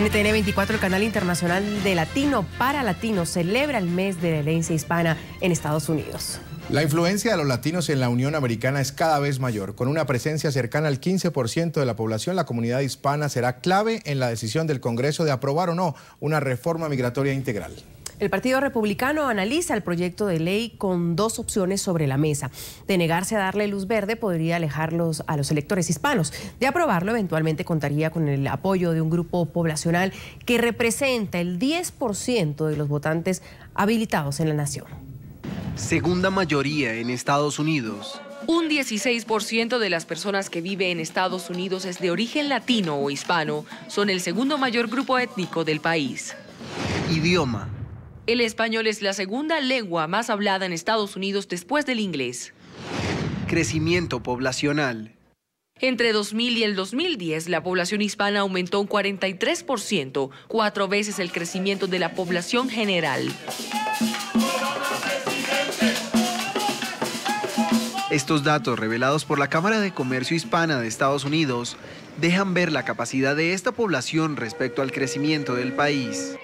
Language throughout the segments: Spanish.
NTN 24, el canal internacional de Latino para Latino, celebra el mes de la herencia hispana en Estados Unidos. La influencia de los latinos en la Unión Americana es cada vez mayor. Con una presencia cercana al 15% de la población, la comunidad hispana será clave en la decisión del Congreso de aprobar o no una reforma migratoria integral. El Partido Republicano analiza el proyecto de ley con dos opciones sobre la mesa. De negarse a darle luz verde podría alejarlos a los electores hispanos. De aprobarlo, eventualmente contaría con el apoyo de un grupo poblacional que representa el 10% de los votantes habilitados en la nación. Segunda mayoría en Estados Unidos. Un 16% de las personas que vive en Estados Unidos es de origen latino o hispano. Son el segundo mayor grupo étnico del país. Idioma. El español es la segunda lengua más hablada en Estados Unidos después del inglés. Crecimiento poblacional. Entre 2000 y el 2010, la población hispana aumentó un 43%, cuatro veces el crecimiento de la población general. Estos datos revelados por la Cámara de Comercio Hispana de Estados Unidos dejan ver la capacidad de esta población respecto al crecimiento del país.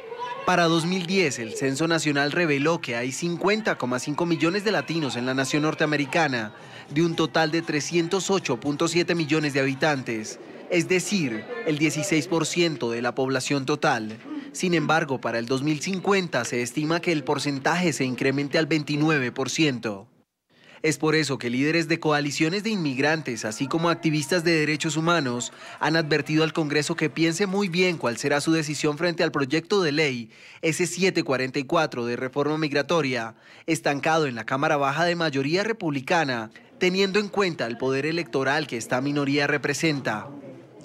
Para 2010, el Censo Nacional reveló que hay 50,5 millones de latinos en la nación norteamericana, de un total de 308.7 millones de habitantes, es decir, el 16% de la población total. Sin embargo, para el 2050 se estima que el porcentaje se incremente al 29%. Es por eso que líderes de coaliciones de inmigrantes, así como activistas de derechos humanos, han advertido al Congreso que piense muy bien cuál será su decisión frente al proyecto de ley S744 de reforma migratoria, estancado en la Cámara Baja de mayoría republicana, teniendo en cuenta el poder electoral que esta minoría representa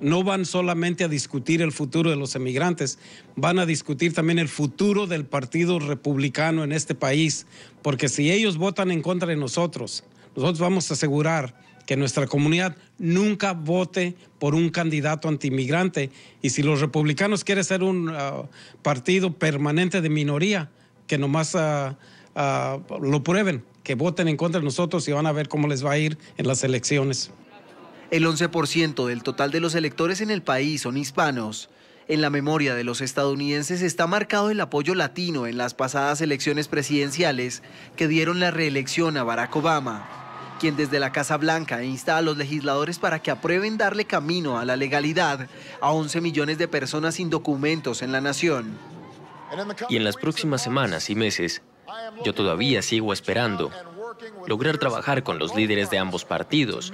no van solamente a discutir el futuro de los emigrantes, van a discutir también el futuro del Partido Republicano en este país, porque si ellos votan en contra de nosotros, nosotros vamos a asegurar que nuestra comunidad nunca vote por un candidato antimigrante. Y si los republicanos quieren ser un ah, partido permanente de minoría, que nomás ah, ah, lo prueben, que voten en contra de nosotros y van a ver cómo les va a ir en las elecciones. El 11% del total de los electores en el país son hispanos. En la memoria de los estadounidenses está marcado el apoyo latino en las pasadas elecciones presidenciales que dieron la reelección a Barack Obama, quien desde la Casa Blanca insta a los legisladores para que aprueben darle camino a la legalidad a 11 millones de personas sin documentos en la nación. Y en las próximas semanas y meses, yo todavía sigo esperando lograr trabajar con los líderes de ambos partidos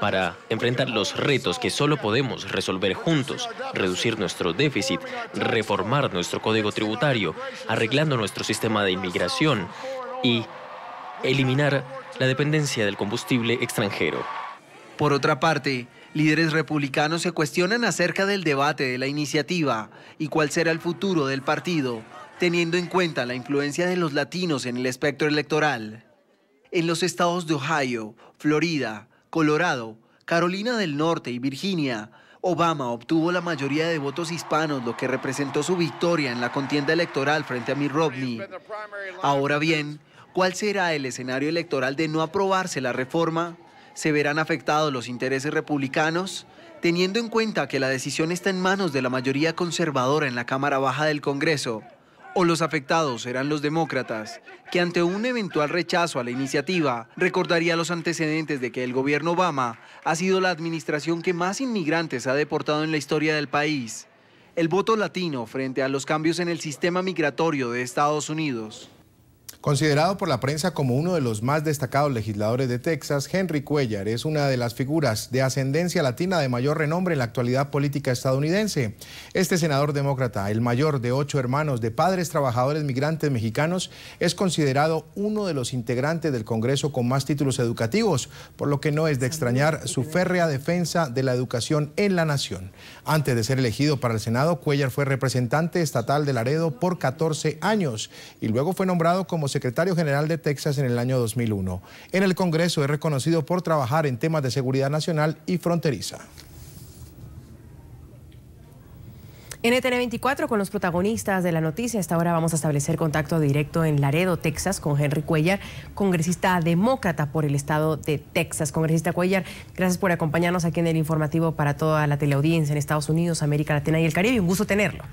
para enfrentar los retos que solo podemos resolver juntos, reducir nuestro déficit, reformar nuestro código tributario, arreglando nuestro sistema de inmigración y eliminar la dependencia del combustible extranjero. Por otra parte, líderes republicanos se cuestionan acerca del debate de la iniciativa y cuál será el futuro del partido, teniendo en cuenta la influencia de los latinos en el espectro electoral en los estados de Ohio, Florida, Colorado, Carolina del Norte y Virginia, Obama obtuvo la mayoría de votos hispanos, lo que representó su victoria en la contienda electoral frente a Mitt Romney. Ahora bien, ¿cuál será el escenario electoral de no aprobarse la reforma? ¿Se verán afectados los intereses republicanos? Teniendo en cuenta que la decisión está en manos de la mayoría conservadora en la Cámara Baja del Congreso, o los afectados serán los demócratas, que ante un eventual rechazo a la iniciativa recordaría los antecedentes de que el gobierno Obama ha sido la administración que más inmigrantes ha deportado en la historia del país. El voto latino frente a los cambios en el sistema migratorio de Estados Unidos. Considerado por la prensa como uno de los más destacados legisladores de Texas, Henry Cuellar es una de las figuras de ascendencia latina de mayor renombre en la actualidad política estadounidense. Este senador demócrata, el mayor de ocho hermanos de padres trabajadores migrantes mexicanos, es considerado uno de los integrantes del Congreso con más títulos educativos, por lo que no es de extrañar su férrea defensa de la educación en la nación. Antes de ser elegido para el Senado, Cuellar fue representante estatal de Laredo por 14 años y luego fue nombrado como secretario general de Texas en el año 2001. En el Congreso es reconocido por trabajar en temas de seguridad nacional y fronteriza. E NTN 24 con los protagonistas de la noticia. Hasta ahora vamos a establecer contacto directo en Laredo, Texas, con Henry Cuellar, congresista demócrata por el estado de Texas. Congresista Cuellar, gracias por acompañarnos aquí en el informativo para toda la teleaudiencia en Estados Unidos, América Latina y el Caribe. Un gusto tenerlo.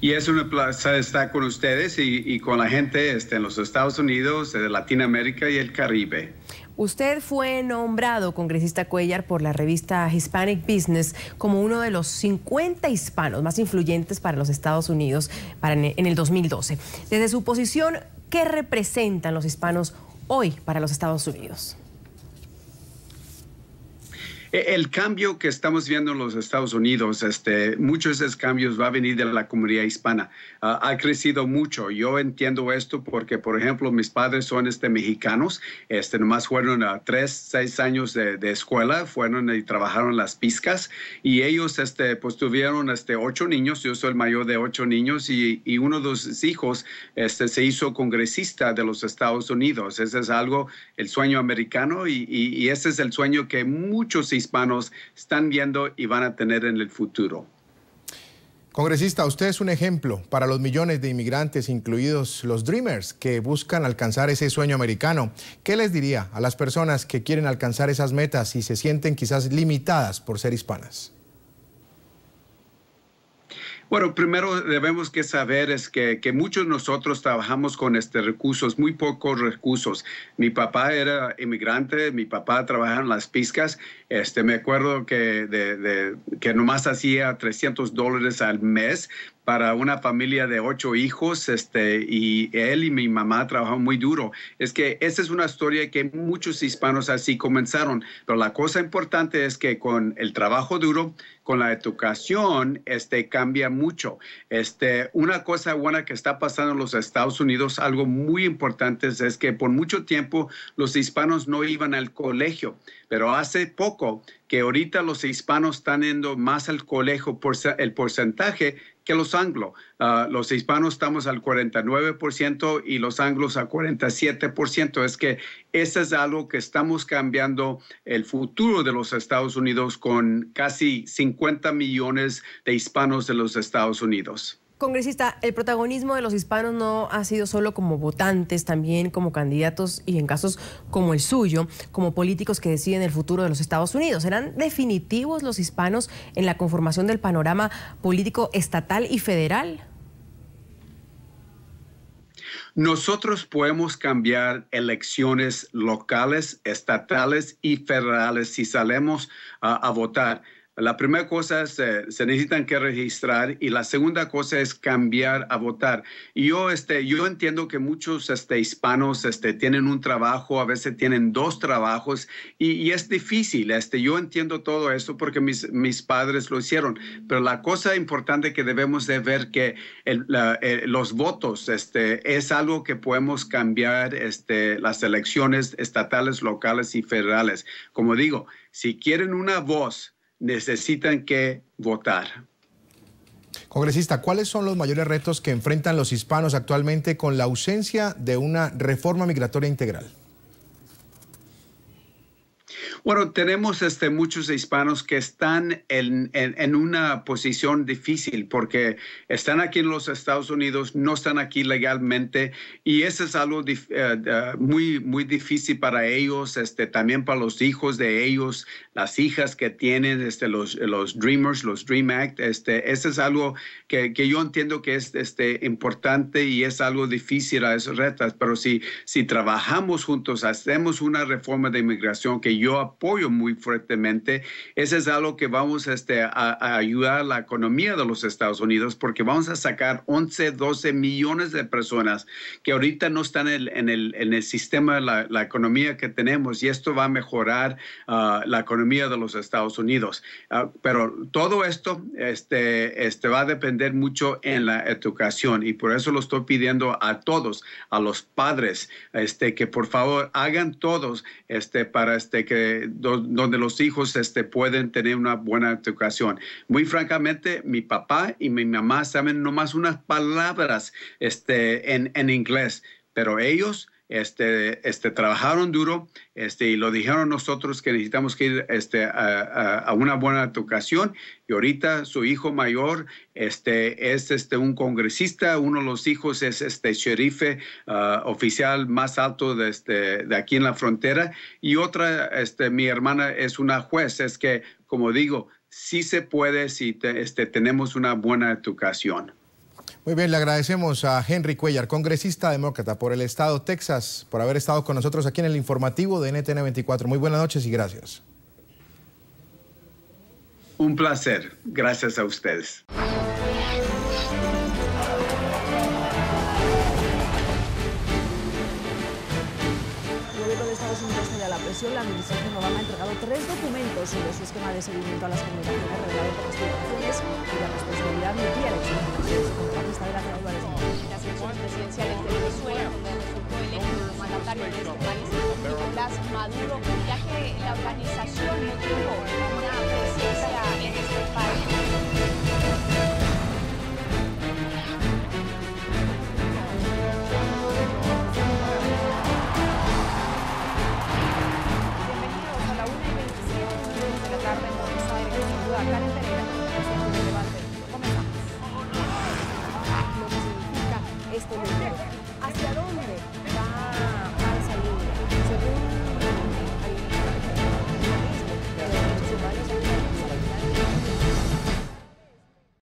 Y es una plaza estar con ustedes y, con la gente este, en los Estados Unidos, de Latinoamérica y el Caribe. Usted fue nombrado congresista Cuellar por la revista Hispanic Business como uno de los 50 hispanos más influyentes para los Estados Unidos en el 2012. Desde su posición, ¿qué representan los hispanos hoy para los Estados Unidos? E, el cambio que estamos viendo en los Estados Unidos, este, muchos de esos cambios va a venir de la comunidad hispana. Ah, ha crecido mucho. Yo entiendo esto porque, por ejemplo, mis padres son este, mexicanos. Este, nomás fueron a tres, seis años de, escuela, fueron y trabajaron las piscas, Y ellos este, pues, tuvieron este, ocho niños. Yo soy el mayor de ocho niños y, uno de los hijos este, se hizo congresista de los Estados Unidos. Ese es algo, el sueño americano y, y ese es el sueño que muchos hispanos están viendo y van a tener en el futuro. Congresista, usted es un ejemplo para los millones de inmigrantes, incluidos los Dreamers, que buscan alcanzar ese sueño americano. ¿Qué les diría a las personas que quieren alcanzar esas metas y se sienten quizás limitadas por ser hispanas? Bueno, primero debemos que saber es que, muchos de nosotros trabajamos con este recursos, muy pocos recursos. Mi papá era inmigrante, mi papá trabajaba en las piscas. Este, me acuerdo que, de, que nomás hacía 300 dólares al mes para una familia de ocho hijos, este, y él y mi mamá trabajaron muy duro. Es que esa es una historia que muchos hispanos así comenzaron, pero la cosa importante es que con el trabajo duro, con la educación, este, cambia mucho. Este, una cosa buena que está pasando en los Estados Unidos, algo muy importante es que por mucho tiempo los hispanos no iban al colegio, pero hace poco que ahorita los hispanos están yendo más al colegio por el porcentaje que los anglos. Ah, los hispanos estamos al 49% y los anglos al 47%. Es que eso es algo que estamos cambiando el futuro de los Estados Unidos con casi 50 millones de hispanos de los Estados Unidos. Congresista, el protagonismo de los hispanos no ha sido solo como votantes, también como candidatos y en casos como el suyo, como políticos que deciden el futuro de los Estados Unidos. ¿Serán definitivos los hispanos en la conformación del panorama político estatal y federal? Nosotros podemos cambiar elecciones locales, estatales y federales si salemos a votar. La primera cosa es, eh, se necesitan que registrar y la segunda cosa es cambiar a votar. Y yo, este, yo entiendo que muchos este, hispanos este, tienen un trabajo, a veces tienen dos trabajos y, es difícil. Este, yo entiendo todo eso porque mis, mis padres lo hicieron. Pero la cosa importante que debemos de ver que el, eh, los votos este, es algo que podemos cambiar este, las elecciones estatales, locales y federales. Como digo, si quieren una voz, necesitan que votar. Congresista, ¿cuáles son los mayores retos que enfrentan los hispanos actualmente con la ausencia de una reforma migratoria integral? Bueno, tenemos este, muchos hispanos que están en, una posición difícil porque están aquí en los Estados Unidos, no están aquí legalmente y eso es algo eh, eh, muy, muy difícil para ellos, este, también para los hijos de ellos, las hijas que tienen, este, los, los Dreamers, los Dream Act. Este, eso es algo que, yo entiendo que es este, importante y es algo difícil a esas retas, pero si, si trabajamos juntos, hacemos una reforma de inmigración que yo apoyo muy fuertemente. Ese es algo que vamos este, a, ayudar a la economía de los Estados Unidos porque vamos a sacar 11, 12 millones de personas que ahorita no están en, el, en el, sistema, la, la economía que tenemos y esto va a mejorar ah, la economía de los Estados Unidos. Ah, pero todo esto este, este, va a depender mucho en la educación y por eso lo estoy pidiendo a todos, a los padres, este, que por favor hagan todos este, para este, que este, donde los hijos este, pueden tener una buena educación. Muy francamente, mi papá y mi mamá saben nomás unas palabras este, en, en inglés, pero ellos este, este, trabajaron duro este, y lo dijeron nosotros que necesitamos que ir este, a, una buena educación. Y ahorita su hijo mayor este, es este, un congresista, uno de los hijos es este sheriff uh, oficial más alto de, este, de aquí en la frontera. Y otra, este, mi hermana es una juez, es que, como digo, sí se puede si este, tenemos una buena educación. Muy bien, le agradecemos a Henry Cuellar, congresista demócrata por el Estado Texas, por haber estado con nosotros aquí en el informativo de NTN 24. Muy buenas noches y gracias. Un placer. Gracias a ustedes. la administración Obama ha entregado tres documentos sobre su esquema de seguimiento a las comunicaciones revelado por las publicaciones y la responsabilidad de la explicaciones contratista de la de Las elecciones presidenciales de Venezuela, donde resultó elegido el mandatario de este país, Nicolás Maduro, ya que la organización no tuvo una presencia en este país. Karen Pereira.